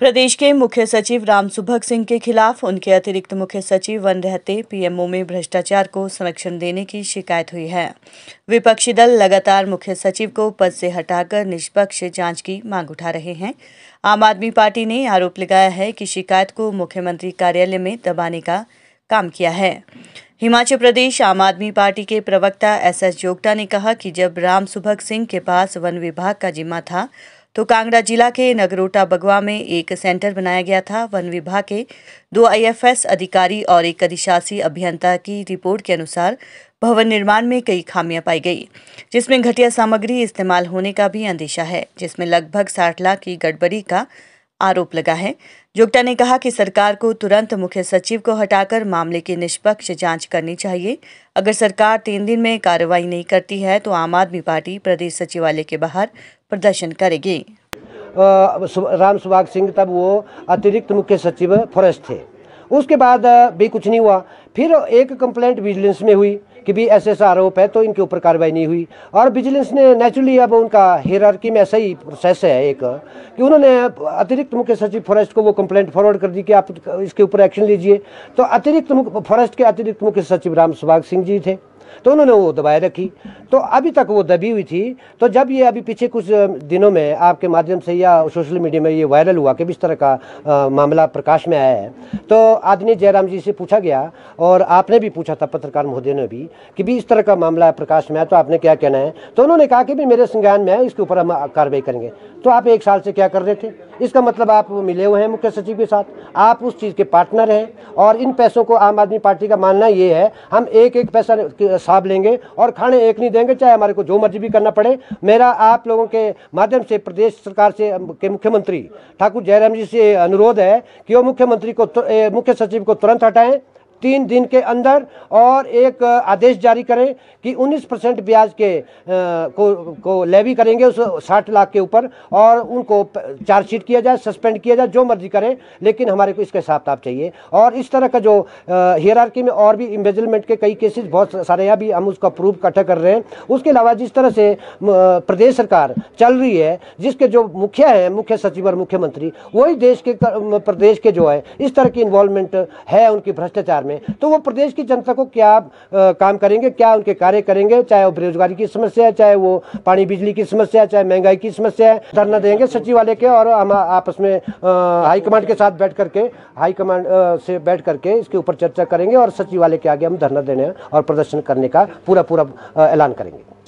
प्रदेश के मुख्य सचिव राम सुभग सिंह के खिलाफ उनके अतिरिक्त मुख्य सचिव वन रहते पीएमओ में भ्रष्टाचार को संरक्षण देने की शिकायत हुई है विपक्षी दल लगातार मुख्य सचिव को पद से हटाकर निष्पक्ष जांच की मांग उठा रहे हैं आम आदमी पार्टी ने आरोप लगाया है कि शिकायत को मुख्यमंत्री कार्यालय में दबाने का काम किया है हिमाचल प्रदेश आम आदमी पार्टी के प्रवक्ता एस एस जोगटा ने कहा कि जब राम सुभग सिंह के पास वन विभाग का जिम्मा था तो कांगड़ा जिला के नगरोटा बगवा में एक सेंटर बनाया गया था वन विभाग के दो आईएफएस अधिकारी और एक अधिशासी अभियंता की रिपोर्ट के अनुसार भवन निर्माण में कई खामियां पाई गई जिसमें घटिया सामग्री इस्तेमाल होने का भी अंदेशा है जिसमें लगभग साठ लाख की गड़बड़ी का आरोप लगा है जोगटा ने कहा कि सरकार को तुरंत मुख्य सचिव को हटाकर मामले की निष्पक्ष जांच करनी चाहिए अगर सरकार तीन दिन में कार्रवाई नहीं करती है तो आम आदमी पार्टी प्रदेश सचिवालय के बाहर प्रदर्शन करेगी राम सुभाग सिंह तब वो अतिरिक्त मुख्य सचिव फॉरेस्ट थे उसके बाद भी कुछ नहीं हुआ फिर एक कंप्लेंट विजिलेंस में हुई कि भी ऐसे ऐसा आरोप है तो इनके ऊपर कार्रवाई नहीं हुई और विजिलेंस ने नेचुरली अब उनका हेरारकी में ऐसा ही प्रोसेस है एक कि उन्होंने अतिरिक्त मुख्य सचिव फॉरेस्ट को वो कंप्लेंट फॉरवर्ड कर दी कि आप इसके ऊपर एक्शन लीजिए तो अतिरिक्त मुख्य फॉरेस्ट के अतिरिक्त मुख्य सचिव राम सुभाग सिंह जी थे तो उन्होंने वो दबाए रखी तो अभी तक वो दबी हुई थी तो जब ये अभी पीछे कुछ दिनों में आपके माध्यम से या सोशल मीडिया में ये वायरल हुआ कि इस तरह का आ, मामला प्रकाश में आया है तो आदनी जयराम जी से पूछा गया और आपने भी पूछा था पत्रकार महोदय ने भी कि भी इस तरह का मामला प्रकाश में आया तो आपने क्या कहना है तो उन्होंने कहा कि भी मेरे संज्ञान में है इसके ऊपर हम कार्रवाई करेंगे तो आप एक साल से क्या कर रहे थे इसका मतलब आप मिले हुए हैं मुख्य सचिव के साथ आप उस चीज़ के पार्टनर हैं और इन पैसों को आम आदमी पार्टी का मानना ये है हम एक एक पैसा हिसाब लेंगे और खाने एक नहीं देंगे चाहे हमारे को जो मर्जी भी करना पड़े मेरा आप लोगों के माध्यम से प्रदेश सरकार से के मुख्यमंत्री ठाकुर जयराम जी से अनुरोध है कि वो मुख्यमंत्री को मुख्य सचिव को तुरंत हटाएँ तीन दिन के अंदर और एक आदेश जारी करें कि 19 परसेंट ब्याज के आ, को को लेवी करेंगे उस साठ लाख के ऊपर और उनको चार्जशीट किया जाए सस्पेंड किया जाए जो मर्जी करें लेकिन हमारे को इसका हिसाब ताब चाहिए और इस तरह का जो हेरारकी में और भी इम्बेजलमेंट के कई केसेस बहुत सारे यहाँ भी हम उसका प्रूफ इकट्ठा कर रहे हैं उसके अलावा जिस तरह से प्रदेश सरकार चल रही है जिसके जो मुखिया हैं मुख्य सचिव और मुख्यमंत्री वही देश के प्रदेश के जो है इस तरह की इन्वॉल्वमेंट है उनकी भ्रष्टाचार में में तो वो प्रदेश की जनता को क्या आ, काम करेंगे क्या उनके कार्य करेंगे चाहे वो बेरोजगारी की समस्या है चाहे वो पानी बिजली की समस्या है चाहे महंगाई की समस्या है धरना देंगे सचिवालय के और हम आपस में हाईकमांड के साथ बैठ करके हाईकमांड से बैठ करके इसके ऊपर चर्चा करेंगे और सचिवालय के आगे हम धरना देने और प्रदर्शन करने का पूरा पूरा ऐलान करेंगे